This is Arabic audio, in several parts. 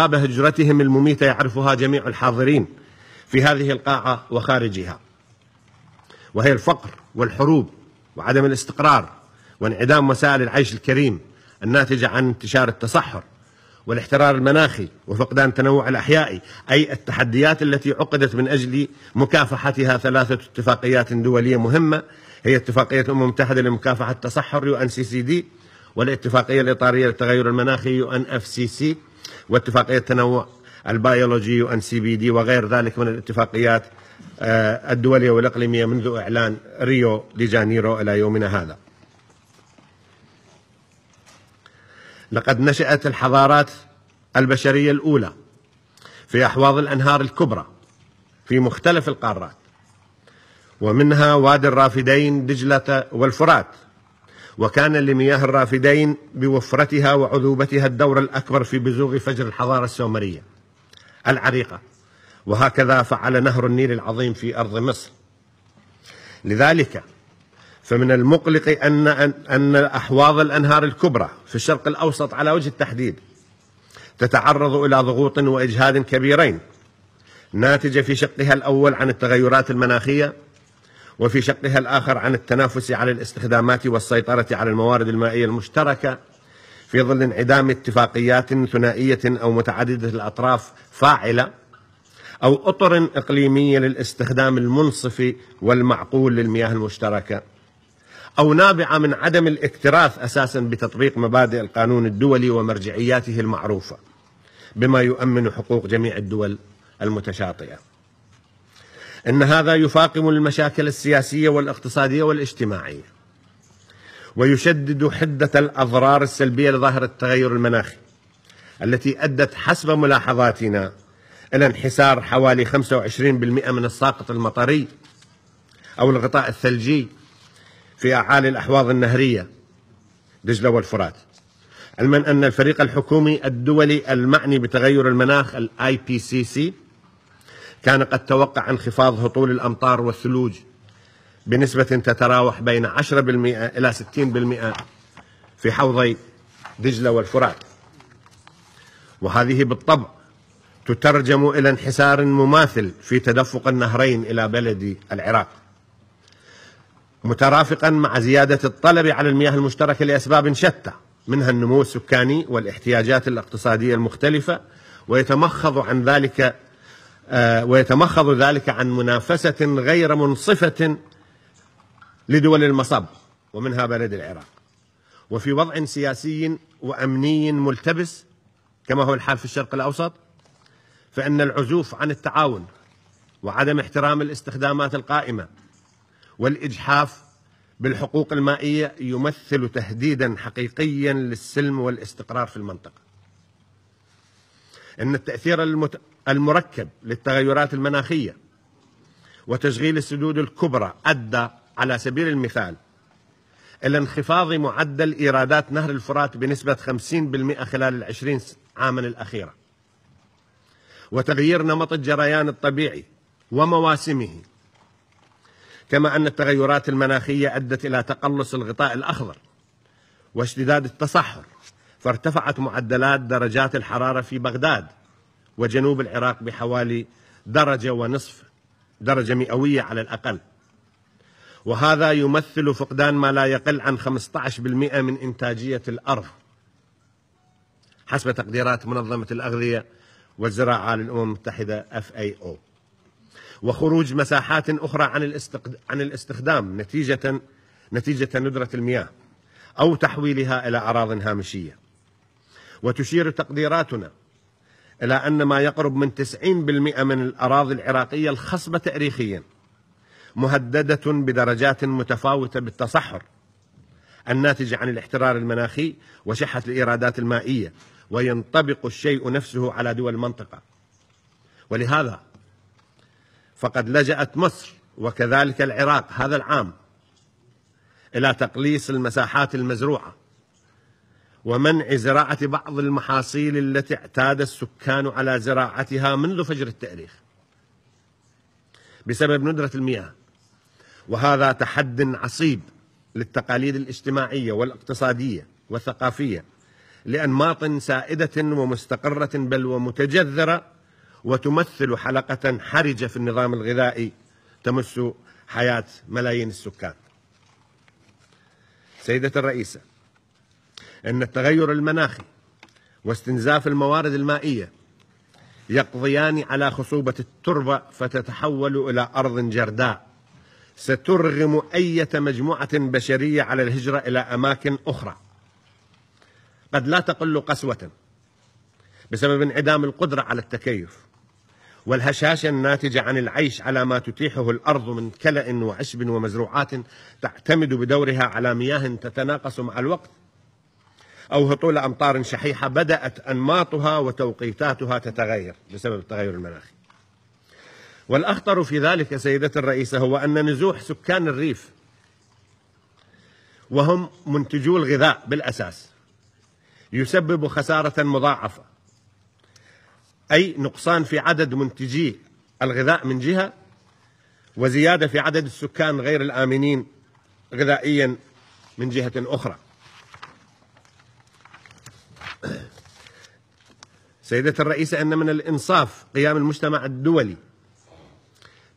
عقاب هجرتهم المميتة يعرفها جميع الحاضرين في هذه القاعة وخارجها وهي الفقر والحروب وعدم الاستقرار وانعدام وسائل العيش الكريم الناتجة عن انتشار التصحر والاحترار المناخي وفقدان تنوع الأحيائي أي التحديات التي عقدت من أجل مكافحتها ثلاثة اتفاقيات دولية مهمة هي اتفاقية الأمم المتحدة لمكافحة التصحر يو أن سي سي دي والاتفاقية الإطارية للتغير المناخي يو أن اف سي سي واتفاقية التنوع البيولوجي وان سي بي دي وغير ذلك من الاتفاقيات آه، الدولية والإقليمية منذ إعلان ريو دي جانيرو إلى يومنا هذا لقد نشأت الحضارات البشرية الأولى في أحواض الأنهار الكبرى في مختلف القارات ومنها وادي الرافدين دجلة والفرات وكان لمياه الرافدين بوفرتها وعذوبتها الدور الأكبر في بزوغ فجر الحضارة السومرية العريقة وهكذا فعل نهر النيل العظيم في أرض مصر لذلك فمن المقلق أن, أن, أن أحواض الأنهار الكبرى في الشرق الأوسط على وجه التحديد تتعرض إلى ضغوط وإجهاد كبيرين ناتجة في شقها الأول عن التغيرات المناخية وفي شقها الآخر عن التنافس على الاستخدامات والسيطرة على الموارد المائية المشتركة في ظل انعدام اتفاقيات ثنائية أو متعددة الأطراف فاعلة أو أطر إقليمية للاستخدام المنصف والمعقول للمياه المشتركة أو نابعة من عدم الاكتراث أساسا بتطبيق مبادئ القانون الدولي ومرجعياته المعروفة بما يؤمن حقوق جميع الدول المتشاطئه أن هذا يفاقم المشاكل السياسية والاقتصادية والاجتماعية ويشدد حدة الأضرار السلبية لظاهرة التغير المناخي التي أدت حسب ملاحظاتنا إلى انحسار حوالي 25% من الساقط المطري أو الغطاء الثلجي في أعالي الأحواض النهرية دجلة والفرات علما أن الفريق الحكومي الدولي المعني بتغير المناخ الاي بي سي سي كان قد توقع انخفاض هطول الأمطار والثلوج بنسبة تتراوح بين 10% إلى 60% في حوضي دجلة والفرات وهذه بالطبع تترجم إلى انحسار مماثل في تدفق النهرين إلى بلدي العراق مترافقا مع زيادة الطلب على المياه المشتركة لأسباب شتى منها النمو السكاني والاحتياجات الاقتصادية المختلفة ويتمخض عن ذلك آه، ويتمخض ذلك عن منافسة غير منصفة لدول المصب ومنها بلد العراق وفي وضع سياسي وأمني ملتبس كما هو الحال في الشرق الأوسط فإن العزوف عن التعاون وعدم احترام الاستخدامات القائمة والإجحاف بالحقوق المائية يمثل تهديدا حقيقيا للسلم والاستقرار في المنطقة إن التأثير المت... المركب للتغيرات المناخية وتشغيل السدود الكبرى أدى على سبيل المثال إلى انخفاض معدل إيرادات نهر الفرات بنسبة 50% خلال العشرين عاما الأخيرة وتغيير نمط الجريان الطبيعي ومواسمه كما أن التغيرات المناخية أدت إلى تقلص الغطاء الأخضر واشتداد التصحر فارتفعت معدلات درجات الحرارة في بغداد وجنوب العراق بحوالي درجة ونصف درجة مئوية على الأقل وهذا يمثل فقدان ما لا يقل عن 15% من إنتاجية الأرض حسب تقديرات منظمة الأغذية والزراعة للأمم المتحدة FAO وخروج مساحات أخرى عن عن الاستخدام نتيجة نتيجة ندرة المياه أو تحويلها إلى أراض هامشية وتشير تقديراتنا إلى أن ما يقرب من 90% من الأراضي العراقية الخصبة تاريخيا مهددة بدرجات متفاوتة بالتصحر الناتجة عن الاحترار المناخي وشحة الإيرادات المائية وينطبق الشيء نفسه على دول المنطقة ولهذا فقد لجأت مصر وكذلك العراق هذا العام إلى تقليص المساحات المزروعة ومنع زراعة بعض المحاصيل التي اعتاد السكان على زراعتها منذ فجر التاريخ بسبب ندرة المياه وهذا تحد عصيب للتقاليد الاجتماعية والاقتصادية والثقافية لأنماط سائدة ومستقرة بل ومتجذرة وتمثل حلقة حرجة في النظام الغذائي تمس حياة ملايين السكان سيدة الرئيسة أن التغير المناخي واستنزاف الموارد المائية يقضيان على خصوبة التربة فتتحول إلى أرض جرداء سترغم أية مجموعة بشرية على الهجرة إلى أماكن أخرى قد لا تقل قسوة بسبب انعدام القدرة على التكيف والهشاشة الناتجة عن العيش على ما تتيحه الأرض من كلأ وعشب ومزروعات تعتمد بدورها على مياه تتناقص مع الوقت أو هطول أمطار شحيحة بدأت أنماطها وتوقيتاتها تتغير بسبب التغير المناخي والأخطر في ذلك سيدة الرئيسة هو أن نزوح سكان الريف وهم منتجو الغذاء بالأساس يسبب خسارة مضاعفة أي نقصان في عدد منتجي الغذاء من جهة وزيادة في عدد السكان غير الآمنين غذائيا من جهة أخرى سيدة الرئيسة أن من الإنصاف قيام المجتمع الدولي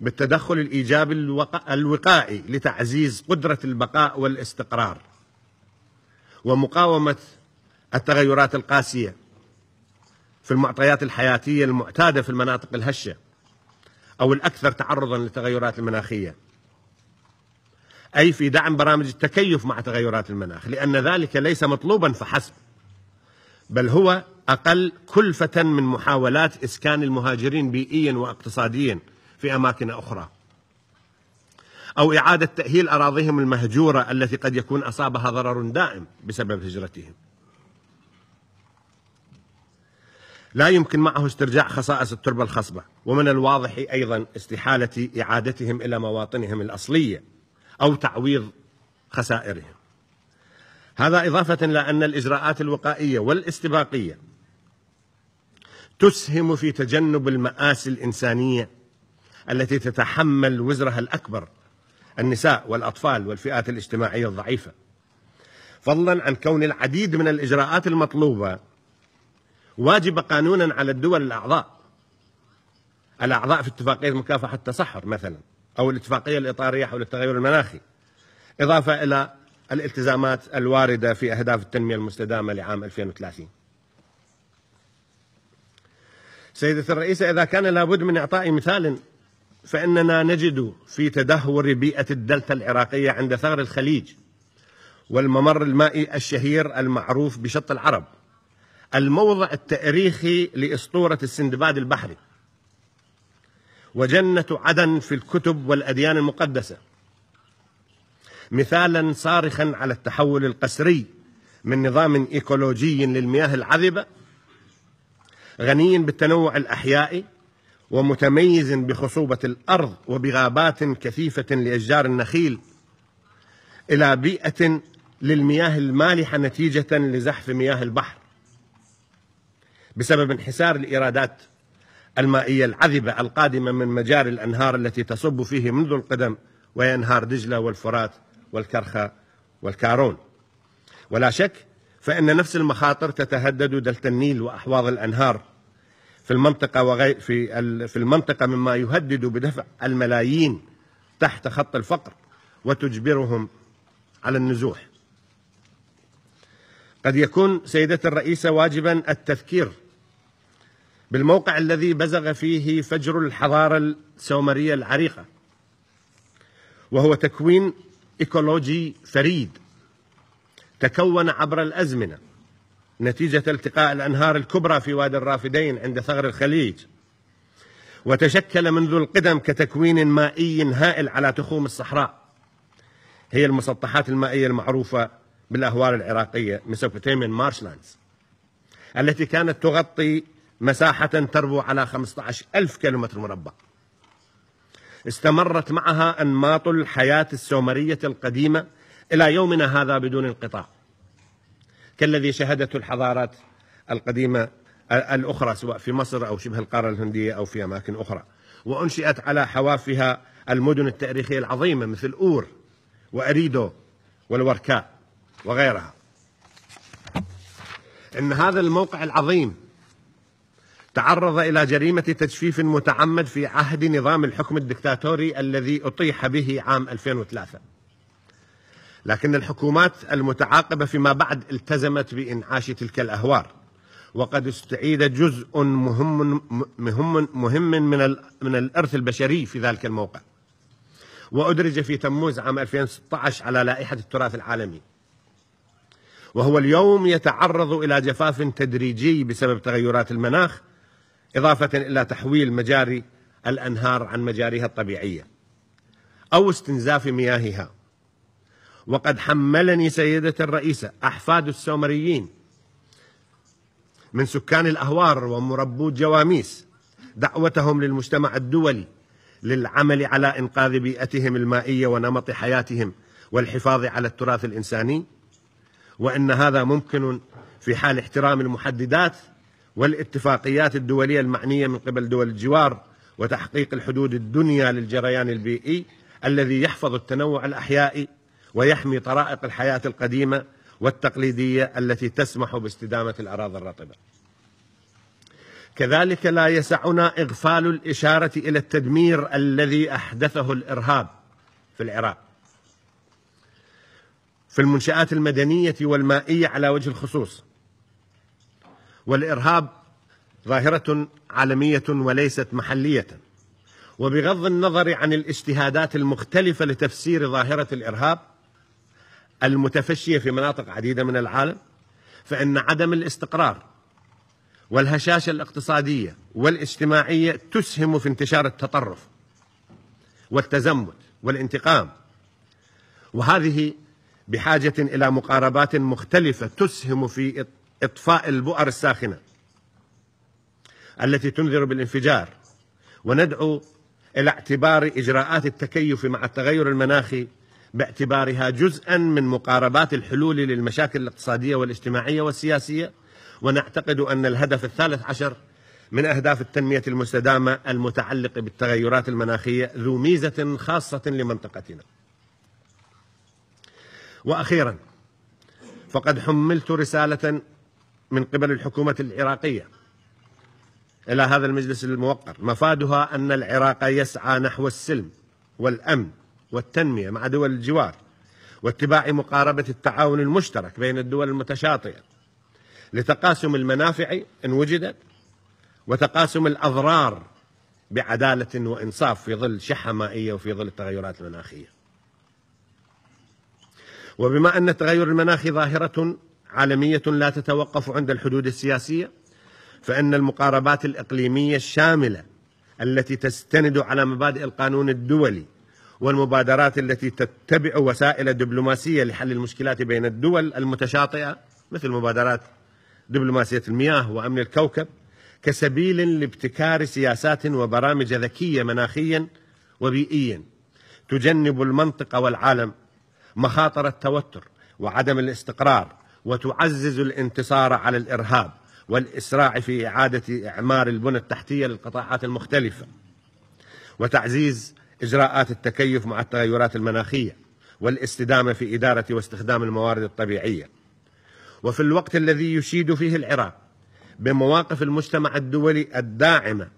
بالتدخل الإيجابي الوقائي لتعزيز قدرة البقاء والاستقرار ومقاومة التغيرات القاسية في المعطيات الحياتية المعتادة في المناطق الهشة أو الأكثر تعرضا للتغيرات المناخية أي في دعم برامج التكيف مع تغيرات المناخ لأن ذلك ليس مطلوبا فحسب بل هو أقل كلفة من محاولات إسكان المهاجرين بيئيا واقتصاديا في أماكن أخرى أو إعادة تأهيل أراضيهم المهجورة التي قد يكون أصابها ضرر دائم بسبب هجرتهم لا يمكن معه استرجاع خصائص التربة الخصبة ومن الواضح أيضا استحالة إعادتهم إلى مواطنهم الأصلية أو تعويض خسائرهم هذا إضافة إلى أن الإجراءات الوقائية والاستباقية تسهم في تجنب المآسي الإنسانية التي تتحمل وزرها الأكبر النساء والأطفال والفئات الاجتماعية الضعيفة فضلا عن كون العديد من الإجراءات المطلوبة واجب قانونا على الدول الأعضاء الأعضاء في اتفاقية مكافحة التصحر مثلا أو الاتفاقية الإطارية حول التغير المناخي إضافة إلى الالتزامات الواردة في أهداف التنمية المستدامة لعام 2030 سيدة الرئيسة إذا كان لابد من إعطاء مثال فإننا نجد في تدهور بيئة الدلتا العراقية عند ثغر الخليج والممر المائي الشهير المعروف بشط العرب الموضع التاريخي لاسطوره السندباد البحري وجنه عدن في الكتب والاديان المقدسه مثالا صارخا على التحول القسري من نظام ايكولوجي للمياه العذبه غني بالتنوع الأحيائي ومتميز بخصوبة الأرض وبغابات كثيفة لأشجار النخيل إلى بيئة للمياه المالحة نتيجة لزحف مياه البحر بسبب انحسار الإيرادات المائية العذبة القادمة من مجاري الأنهار التي تصب فيه منذ القدم وهي أنهار دجلة والفرات والكرخة والكارون ولا شك فإن نفس المخاطر تتهدد دلتا النيل وأحواض الأنهار في المنطقة وغير في في المنطقة مما يهدد بدفع الملايين تحت خط الفقر وتجبرهم على النزوح. قد يكون سيدة الرئيسة واجبا التذكير بالموقع الذي بزغ فيه فجر الحضارة السومرية العريقة وهو تكوين ايكولوجي فريد تكون عبر الأزمنة نتيجة التقاء الأنهار الكبرى في وادي الرافدين عند ثغر الخليج وتشكل منذ القدم كتكوين مائي هائل على تخوم الصحراء هي المسطحات المائية المعروفة بالأهوار العراقية Mesopotamian مارشلاندز التي كانت تغطي مساحة تربو على 15 ألف كيلومتر مربع استمرت معها أنماط الحياة السومرية القديمة إلى يومنا هذا بدون انقطاع كالذي شهدته الحضارات القديمة الأخرى سواء في مصر أو شبه القارة الهندية أو في أماكن أخرى وأنشئت على حوافها المدن التاريخية العظيمة مثل أور وأريدو والوركاء وغيرها ان هذا الموقع العظيم تعرض الى جريمه تجفيف متعمد في عهد نظام الحكم الدكتاتوري الذي اطيح به عام 2003 لكن الحكومات المتعاقبة فيما بعد التزمت بإنعاش تلك الأهوار وقد استعيد جزء مهم مهم مهم من من الارث البشري في ذلك الموقع. وادرج في تموز عام 2016 على لائحه التراث العالمي. وهو اليوم يتعرض الى جفاف تدريجي بسبب تغيرات المناخ اضافه الى تحويل مجاري الانهار عن مجاريها الطبيعيه او استنزاف مياهها وقد حملني سيدة الرئيسة أحفاد السومريين من سكان الأهوار ومربو جواميس دعوتهم للمجتمع الدولي للعمل على إنقاذ بيئتهم المائية ونمط حياتهم والحفاظ على التراث الإنساني وأن هذا ممكن في حال احترام المحددات والاتفاقيات الدولية المعنية من قبل دول الجوار وتحقيق الحدود الدنيا للجريان البيئي الذي يحفظ التنوع الأحيائي ويحمي طرائق الحياة القديمة والتقليدية التي تسمح باستدامة الأراضي الرطبة كذلك لا يسعنا إغفال الإشارة إلى التدمير الذي أحدثه الإرهاب في العراق في المنشآت المدنية والمائية على وجه الخصوص والإرهاب ظاهرة عالمية وليست محلية وبغض النظر عن الاجتهادات المختلفة لتفسير ظاهرة الإرهاب المتفشية في مناطق عديدة من العالم فإن عدم الاستقرار والهشاشة الاقتصادية والاجتماعية تسهم في انتشار التطرف والتزمت والانتقام وهذه بحاجة إلى مقاربات مختلفة تسهم في إطفاء البؤر الساخنة التي تنذر بالانفجار وندعو إلى اعتبار إجراءات التكيف مع التغير المناخي باعتبارها جزءا من مقاربات الحلول للمشاكل الاقتصاديه والاجتماعيه والسياسيه ونعتقد ان الهدف الثالث عشر من اهداف التنميه المستدامه المتعلقه بالتغيرات المناخيه ذو ميزه خاصه لمنطقتنا. واخيرا فقد حملت رساله من قبل الحكومه العراقيه الى هذا المجلس الموقر مفادها ان العراق يسعى نحو السلم والامن والتنمية مع دول الجوار واتباع مقاربة التعاون المشترك بين الدول المتشاطئة لتقاسم المنافع إن وجدت وتقاسم الأضرار بعدالة وإنصاف في ظل شحة مائية وفي ظل التغيرات المناخية وبما أن التغير المناخي ظاهرة عالمية لا تتوقف عند الحدود السياسية فإن المقاربات الإقليمية الشاملة التي تستند على مبادئ القانون الدولي والمبادرات التي تتبع وسائل دبلوماسية لحل المشكلات بين الدول المتشاطئة مثل مبادرات دبلوماسية المياه وأمن الكوكب كسبيل لابتكار سياسات وبرامج ذكية مناخيا وبيئيا تجنب المنطقة والعالم مخاطر التوتر وعدم الاستقرار وتعزز الانتصار على الإرهاب والإسراع في إعادة إعمار البنى التحتية للقطاعات المختلفة وتعزيز إجراءات التكيف مع التغيرات المناخية والاستدامة في إدارة واستخدام الموارد الطبيعية وفي الوقت الذي يشيد فيه العراق بمواقف المجتمع الدولي الداعمة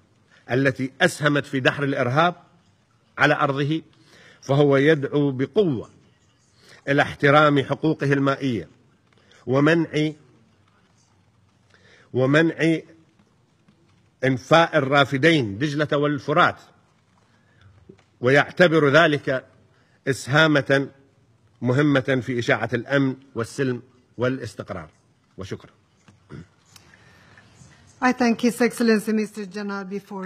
التي أسهمت في دحر الإرهاب على أرضه فهو يدعو بقوة إلى احترام حقوقه المائية ومنع ومنع إنفاء الرافدين دجلة والفرات ويعتبر ذلك اسهامه مهمه في اشاعه الامن والسلم والاستقرار وشكرا I thank His Excellency Mr. Janal before